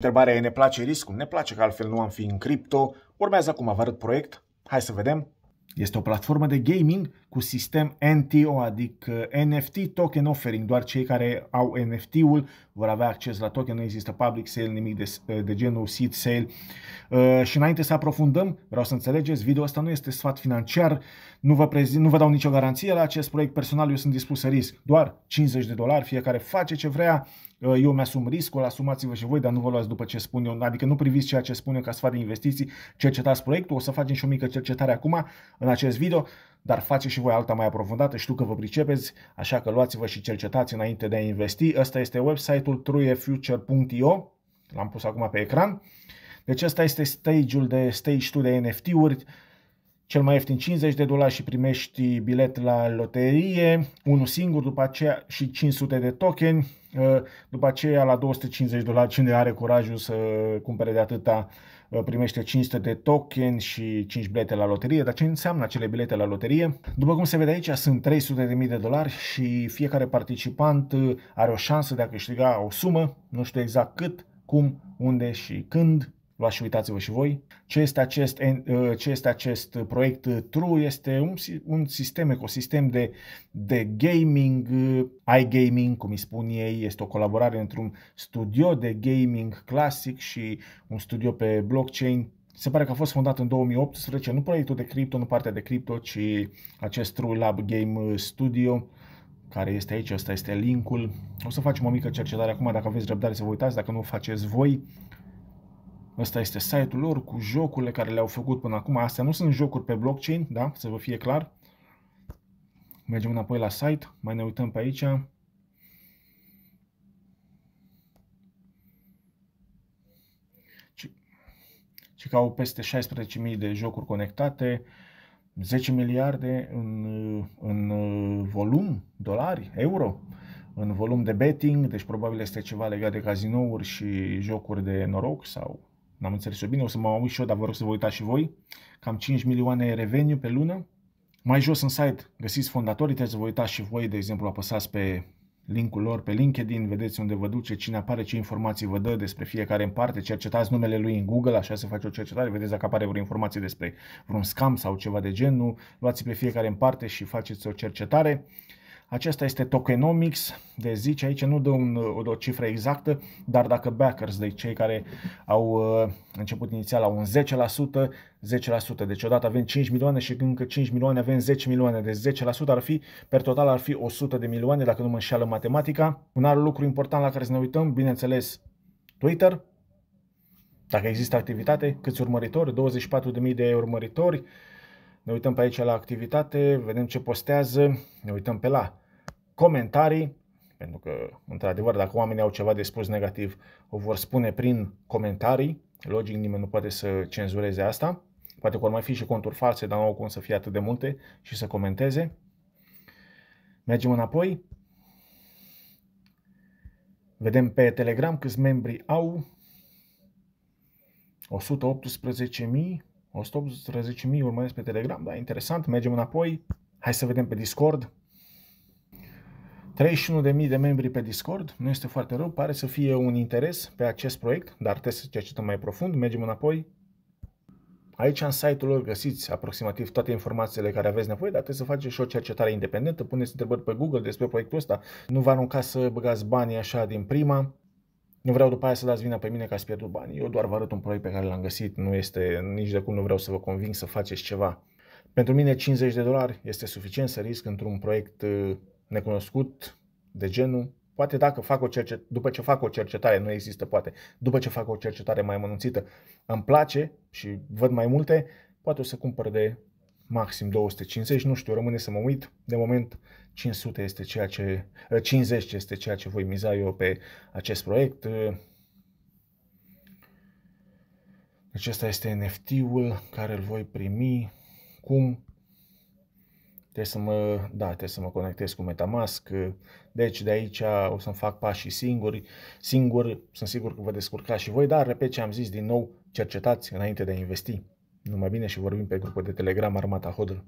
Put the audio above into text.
Întrebarea e, ne place riscul? Ne place că altfel nu am fi în cripto. Urmează acum, vă arăt proiect. Hai să vedem. Este o platformă de gaming cu sistem NTO, adică NFT Token Offering. Doar cei care au NFT-ul vor avea acces la token. Nu există public sale, nimic de, de genul seed sale. Uh, și înainte să aprofundăm, vreau să înțelegeți, video asta nu este sfat financiar. Nu vă, prezint, nu vă dau nicio garanție la acest proiect personal. Eu sunt dispus să risc doar 50 de dolari. Fiecare face ce vrea. Uh, eu mi-asum riscul, asumați-vă și voi, dar nu vă luați după ce spun eu, adică nu priviți ceea ce spun eu ca sfat de investiții, cercetați proiectul, o să facem și o mică cercetare acum în acest video, dar faceți și voi alta mai aprofundată, știu că vă pricepeți, așa că luați-vă și cercetați înainte de a investi. Ăsta este website-ul truefuture.io, l-am pus acum pe ecran. Deci ăsta este stage-ul de stage 2 de NFT-uri, cel mai ieftin 50 de dolari și primești bilet la loterie, unul singur, după aceea și 500 de token uh, după aceea la 250 de dolari, cine are curajul să cumpere de atâta uh, primește 500 de token și 5 bilete la loterie. Dar ce înseamnă acele bilete la loterie? După cum se vede aici, sunt 300.000 de dolari și fiecare participant uh, are o șansă de a câștiga o sumă, nu știu exact cât, cum, unde și când, Luați și uitați-vă și voi. Ce este acest, ă, ce este acest proiect True? Este un, un sistem, ecosistem de, de gaming, ă, iGaming, cum îi spun ei. Este o colaborare între un studio de gaming clasic și un studio pe blockchain se pare că a fost fondat în 2018, nu proiectul de cripto, nu partea de cripto, ci acest True Lab Game Studio, care este aici, ăsta este linkul. O să facem o mică cercetare acum, dacă aveți răbdare să vă uitați, dacă nu o faceți voi, Ăsta este site-ul lor cu jocurile care le-au făcut până acum. Astea nu sunt jocuri pe blockchain, da? Să vă fie clar. Mergem înapoi la site, mai ne uităm pe aici. Și că au peste 16.000 de jocuri conectate, 10 miliarde în, în uh, volum, dolari, euro, în volum de betting, deci probabil este ceva legat de cazinouri și jocuri de noroc sau N-am înțeles eu bine, o să mă uit și eu, dar vă rog să vă uitați și voi. Cam 5 milioane reveniu pe lună. Mai jos în site găsiți fondatorii, trebuie să vă uitați și voi, de exemplu, apăsați pe linkul lor pe LinkedIn, vedeți unde vă duce, cine apare, ce informații vă dă despre fiecare în parte, cercetați numele lui în Google, așa se face o cercetare, vedeți dacă apare vreo informație despre vreun scam sau ceva de genul, luați pe fiecare în parte și faceți o cercetare. Acesta este tokenomics de zice, aici nu dă un, uh, o, o cifră exactă, dar dacă backers, deci cei care au uh, început inițial la un 10%, 10%, deci odată avem 5 milioane și încă 5 milioane avem 10 milioane, deci 10% ar fi, per total ar fi 100 de milioane, dacă nu mă înșeală matematica. Un alt lucru important la care să ne uităm, bineînțeles, Twitter, dacă există activitate, câți urmăritori, 24.000 de urmăritori, ne uităm pe aici la activitate, vedem ce postează, ne uităm pe la comentarii, pentru că, într-adevăr, dacă oamenii au ceva de spus negativ, o vor spune prin comentarii, logic nimeni nu poate să cenzureze asta, poate că ar mai fi și conturi false, dar nu au cum să fie atât de multe și să comenteze. Mergem înapoi, vedem pe Telegram câți membri au, 118.000 urmăresc pe Telegram, da, interesant, mergem înapoi, hai să vedem pe Discord. 31.000 de membri pe Discord, nu este foarte rău, pare să fie un interes pe acest proiect, dar trebuie să cercetăm mai profund, mergem înapoi. Aici în site-ul lor găsiți aproximativ toate informațiile care aveți nevoie, dar trebuie să faceți și o cercetare independentă, puneți întrebări pe Google despre proiectul ăsta, nu vă arunca să băgați banii așa din prima, nu vreau după aia să dați vina pe mine că ați pierdut bani. Eu doar vă arăt un proiect pe care l-am găsit. Nu este nici de cum nu vreau să vă conving să faceți ceva. Pentru mine 50 de dolari este suficient să risc într-un proiect uh, necunoscut de genul. Poate dacă fac o cercet, după ce fac o cercetare, nu există poate, după ce fac o cercetare mai mănunțită, îmi place și văd mai multe, poate o să cumpăr de maxim 250, nu știu, rămâne să mă uit. De moment 500 este ceea ce, 50 eh, este ceea ce voi miza eu pe acest proiect. Eh, deci ăsta este NFT-ul care îl voi primi. Cum? Trebuie să mă, da, trebuie să mă conectez cu Metamask. Eh, deci de aici o să-mi fac pașii singuri. Singur, sunt sigur că vă descurcați și voi, dar repet ce am zis din nou, cercetați înainte de a investi. Numai bine și vorbim pe grupul de Telegram Armata Hodl.